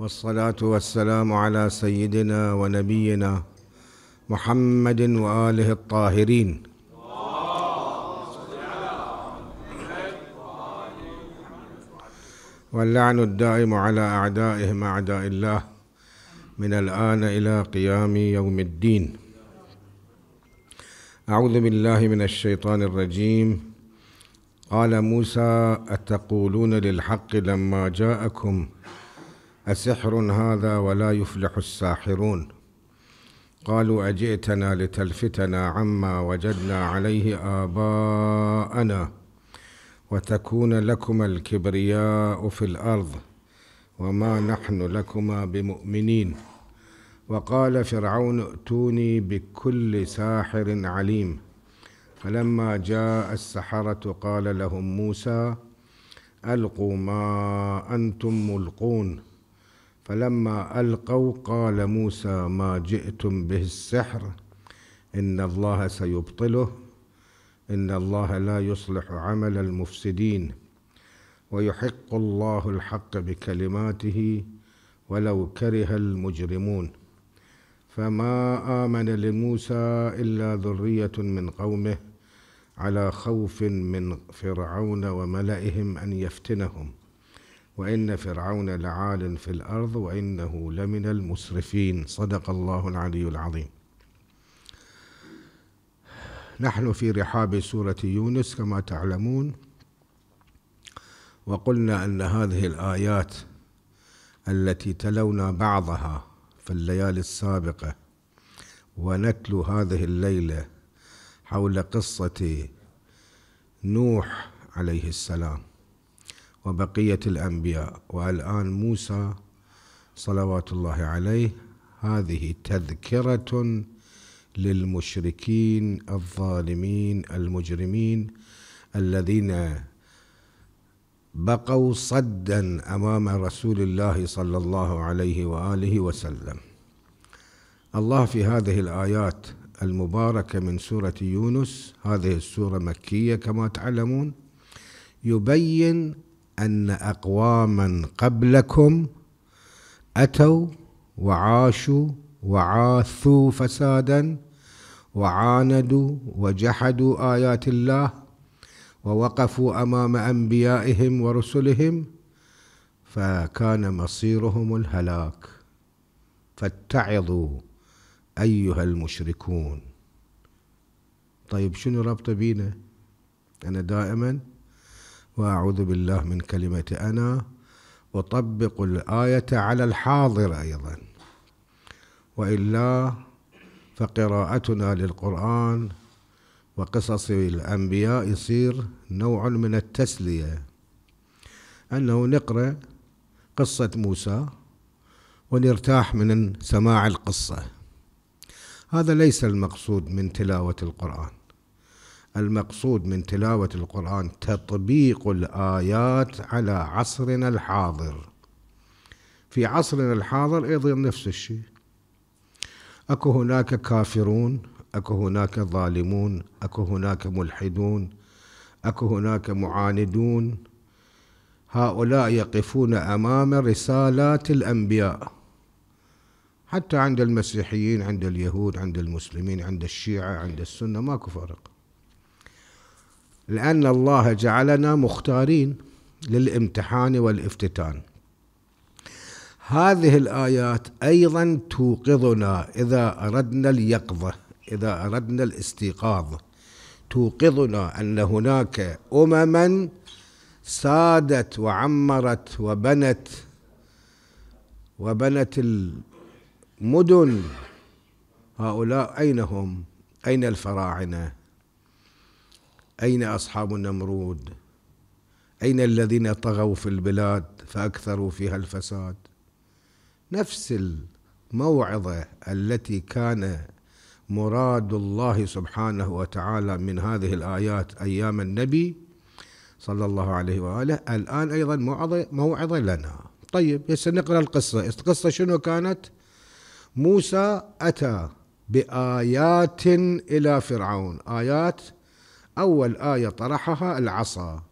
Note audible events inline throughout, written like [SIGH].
والصلاة والسلام على سيدنا ونبينا محمد وآله الطاهرين واللعن الدائم على أعدائهم أعداء الله من الآن إلى قيام يوم الدين أعوذ بالله من الشيطان الرجيم قال موسى أتقولون للحق لما جاءكم أسحر هذا ولا يفلح الساحرون قالوا أجئتنا لتلفتنا عما وجدنا عليه آباءنا وتكون لكما الكبرياء في الأرض وما نحن لكما بمؤمنين وقال فرعون ائتوني بكل ساحر عليم فلما جاء السحرة قال لهم موسى ألقوا ما أنتم ملقون فلما القوا قال موسى ما جئتم به السحر ان الله سيبطله ان الله لا يصلح عمل المفسدين ويحق الله الحق بكلماته ولو كره المجرمون فما امن لموسى الا ذريه من قومه على خوف من فرعون وملئهم ان يفتنهم وإن فرعون لعال في الأرض وإنه لمن المسرفين صدق الله العلي العظيم نحن في رحاب سورة يونس كما تعلمون وقلنا أن هذه الآيات التي تلونا بعضها في الليالي السابقة ونتلو هذه الليلة حول قصة نوح عليه السلام وبقية الأنبياء والآن موسى صلوات الله عليه هذه تذكرة للمشركين الظالمين المجرمين الذين بقوا صدا امام رسول الله صلى الله عليه واله وسلم. الله في هذه الايات المباركه من سوره يونس، هذه السوره مكيه كما تعلمون، يبين ان اقواما قبلكم اتوا وعاشوا وعاثوا فسادا وعاندوا وجحدوا ايات الله ووقفوا امام انبيائهم ورسلهم فكان مصيرهم الهلاك فاتعظوا ايها المشركون طيب شنو ربطه بينا انا دائما وأعوذ بالله من كلمة أنا وطبق الآية على الحاضر أيضا وإلا فقراءتنا للقرآن وقصص الأنبياء يصير نوع من التسلية أنه نقرأ قصة موسى ونرتاح من سماع القصة هذا ليس المقصود من تلاوة القرآن المقصود من تلاوة القرآن تطبيق الآيات على عصرنا الحاضر في عصرنا الحاضر أيضا نفس الشيء أكو هناك كافرون أكو هناك ظالمون أكو هناك ملحدون أكو هناك معاندون هؤلاء يقفون أمام رسالات الأنبياء حتى عند المسيحيين عند اليهود عند المسلمين عند الشيعة عند السنة ماكو فرق لأن الله جعلنا مختارين للامتحان والافتتان هذه الآيات أيضا توقظنا إذا أردنا اليقظة إذا أردنا الاستيقاظ توقظنا أن هناك أمما سادت وعمرت وبنت وبنت المدن هؤلاء أين هم؟ أين الفراعنة؟ أين أصحاب النمرود أين الذين طغوا في البلاد فأكثروا فيها الفساد نفس الموعظة التي كان مراد الله سبحانه وتعالى من هذه الآيات أيام النبي صلى الله عليه وآله الآن أيضا موعظة, موعظة لنا طيب هسه نقرأ القصة القصة شنو كانت موسى أتى بآيات إلى فرعون آيات أول آية طرحها العصا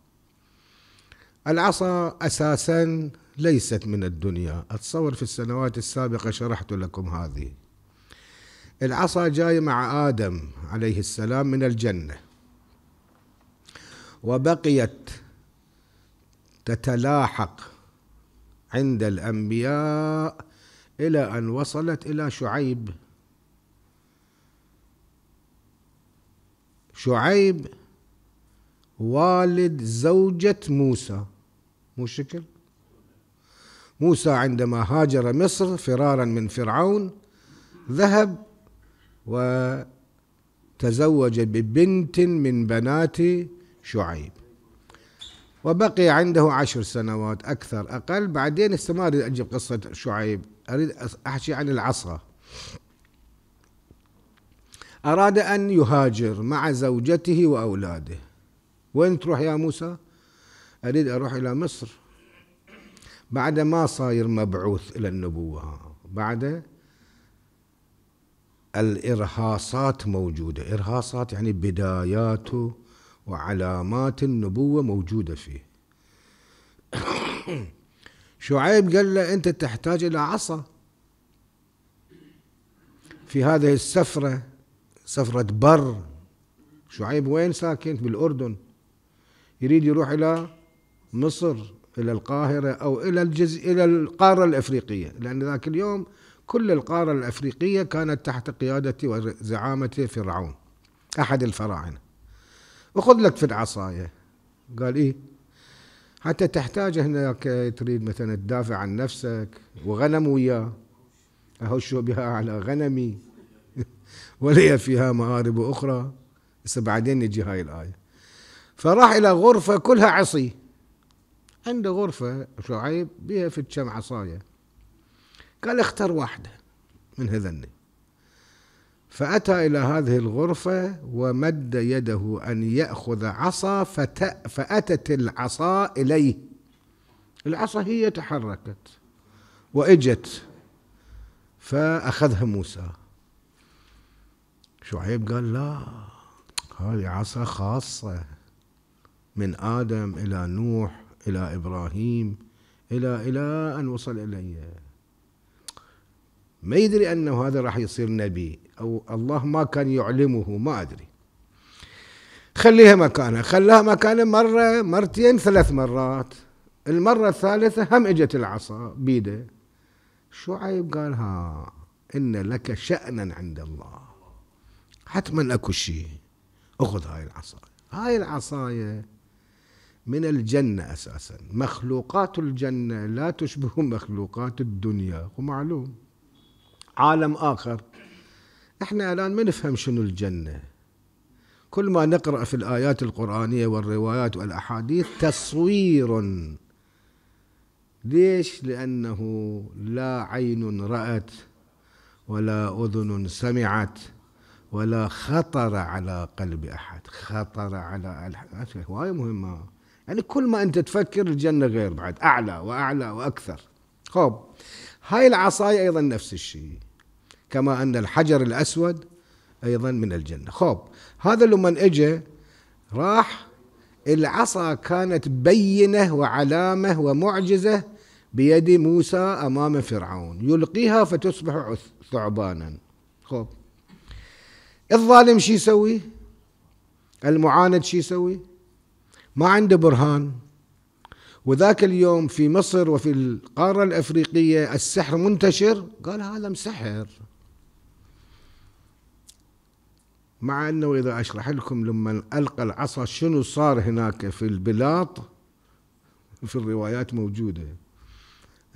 العصا أساسا ليست من الدنيا أتصور في السنوات السابقة شرحت لكم هذه العصا جاي مع آدم عليه السلام من الجنة وبقيت تتلاحق عند الأنبياء إلى أن وصلت إلى شعيب شعيب والد زوجة موسى مو شكل موسى عندما هاجر مصر فرارا من فرعون ذهب وتزوج ببنت من بنات شعيب وبقي عنده عشر سنوات أكثر أقل بعدين استمر أجيب قصة شعيب أريد أحكي عن العصا أراد أن يهاجر مع زوجته وأولاده وين تروح يا موسى أريد أروح إلى مصر بعد ما صاير مبعوث إلى النبوة بعد الإرهاصات موجودة إرهاصات يعني بداياته وعلامات النبوة موجودة فيه [COUGHS] شعيب قال له أنت تحتاج إلى عصا في هذه السفرة سفرة بر شعيب وين ساكن بالأردن يريد يروح إلى مصر إلى القاهرة أو إلى الجز... إلى القارة الأفريقية لأن ذاك اليوم كل القارة الأفريقية كانت تحت قيادة وزعامة فرعون أحد الفراعنة وخذ لك في العصاية قال إيه حتى تحتاج هناك تريد مثلا تدافع عن نفسك وغنم وياه أهش بها على غنمي ولي فيها مآرب أخرى هسه بعدين يجي هاي الآية فراح إلى غرفة كلها عصي عنده غرفة شعيب بها في كم عصاية قال اختر واحدة من هذني فأتى إلى هذه الغرفة ومد يده أن يأخذ عصا فأتت العصا إليه العصا هي تحركت وإجت فأخذها موسى شعيب قال لا هذه عصا خاصة من آدم إلى نوح إلى إبراهيم إلى إلى أن وصل إلي ما يدري أنه هذا راح يصير نبي أو الله ما كان يعلمه ما أدري خليها مكانها خلاها مكانها مرة مرتين ثلاث مرات المرة الثالثة هم اجت العصا بيده شعيب قال ها إن لك شأنا عند الله حتما اكو شيء اخذ هاي العصاية هاي العصاية من الجنة اساسا مخلوقات الجنة لا تشبه مخلوقات الدنيا ومعلوم عالم اخر احنا الان ما نفهم شنو الجنة كل ما نقرأ في الآيات القرآنية والروايات والأحاديث تصوير ليش؟ لأنه لا عين رأت ولا أذن سمعت ولا خطر على قلب أحد خطر على هواي مهمة يعني كل ما أنت تفكر الجنة غير بعد أعلى وأعلى وأكثر خب هاي العصاية أيضا نفس الشيء كما أن الحجر الأسود أيضا من الجنة خب هذا لما إجا راح العصا كانت بينة وعلامة ومعجزة بيد موسى أمام فرعون يلقيها فتصبح ثعبانا خب الظالم شو يسوي المعاند شو يسوي ما عنده برهان وذاك اليوم في مصر وفي القارة الأفريقية السحر منتشر قال هذا مسحر مع أنه إذا أشرح لكم لما ألقى العصا شنو صار هناك في البلاط في الروايات موجودة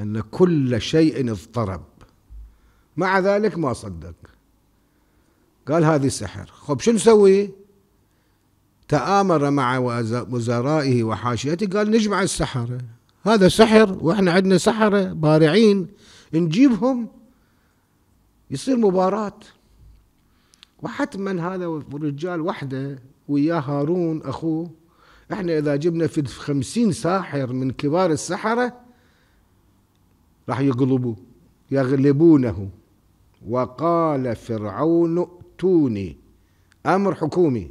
أن كل شيء اضطرب مع ذلك ما صدق قال هذه سحر خب شو نسوي تآمر مع وزرائه وحاشيته قال نجمع السحرة هذا سحر واحنا عندنا سحرة بارعين نجيبهم يصير مباراة وحتما هذا الرجال وحده وياه هارون أخوه احنا إذا جبنا في خمسين ساحر من كبار السحرة راح يقلبوا يغلبونه وقال فرعون ائتوني امر حكومي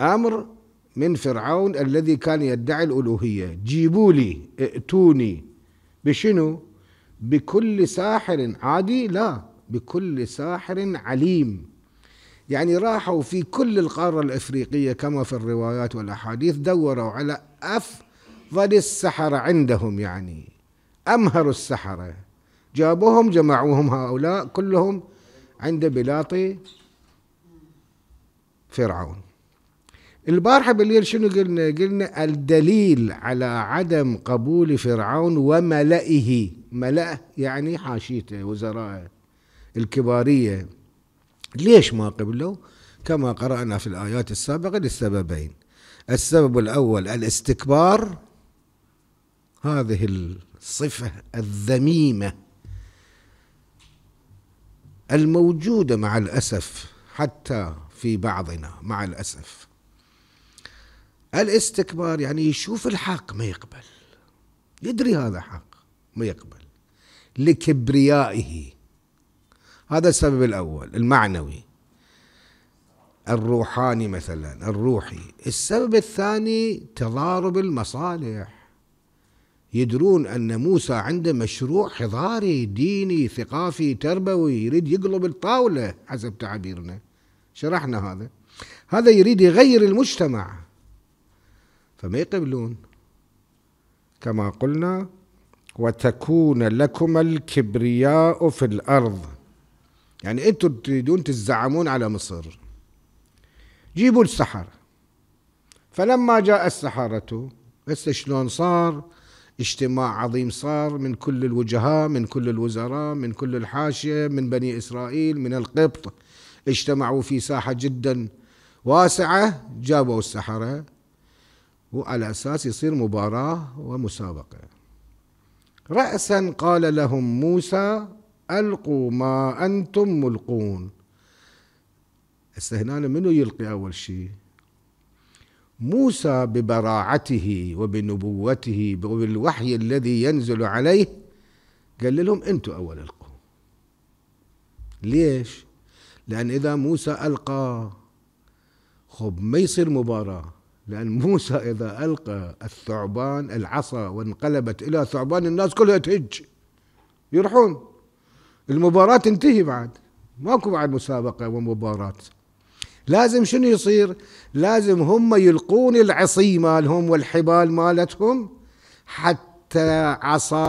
امر من فرعون الذي كان يدعي الالوهيه جيبوا لي ائتوني بشنو بكل ساحر عادي لا بكل ساحر عليم يعني راحوا في كل القاره الافريقيه كما في الروايات والاحاديث دوروا على افضل السحره عندهم يعني امهر السحره جابوهم جمعوهم هؤلاء كلهم عند بلاطي فرعون البارحة بالليل شنو قلنا قلنا الدليل على عدم قبول فرعون وملئه ملأ يعني حاشيته وزرائه الكبارية ليش ما قبلوا كما قرأنا في الآيات السابقة لسببين السبب الأول الاستكبار هذه الصفة الذميمة الموجودة مع الأسف حتى في بعضنا مع الأسف الاستكبار يعني يشوف الحق ما يقبل يدري هذا حق ما يقبل لكبريائه هذا السبب الأول المعنوي الروحاني مثلا الروحي السبب الثاني تضارب المصالح يدرون أن موسى عنده مشروع حضاري ديني ثقافي تربوي يريد يقلب الطاولة حسب تعابيرنا شرحنا هذا هذا يريد يغير المجتمع فما يقبلون كما قلنا وتكون لكم الكبرياء في الأرض يعني أنتم تريدون تزعمون على مصر جيبوا السحر فلما جاء السحرة هسه شلون صار اجتماع عظيم صار من كل الوجهاء من كل الوزراء من كل الحاشية من بني إسرائيل من القبط اجتمعوا في ساحة جدا واسعة جابوا السحرة وعلى أساس يصير مباراة ومسابقة رأسا قال لهم موسى ألقوا ما أنتم ملقون هسه هنا منو يلقي أول شيء موسى ببراعته وبنبوته وبالوحي الذي ينزل عليه قال لهم انتم اول القوم ليش لان اذا موسى القى خب ما يصير مباراه لان موسى اذا القى الثعبان العصا وانقلبت الى ثعبان الناس كلها تهج يروحون المباراه تنتهي بعد ماكو بعد مسابقه ومباراه لازم شنو يصير لازم هم يلقون العصي مالهم والحبال مالتهم حتى عصا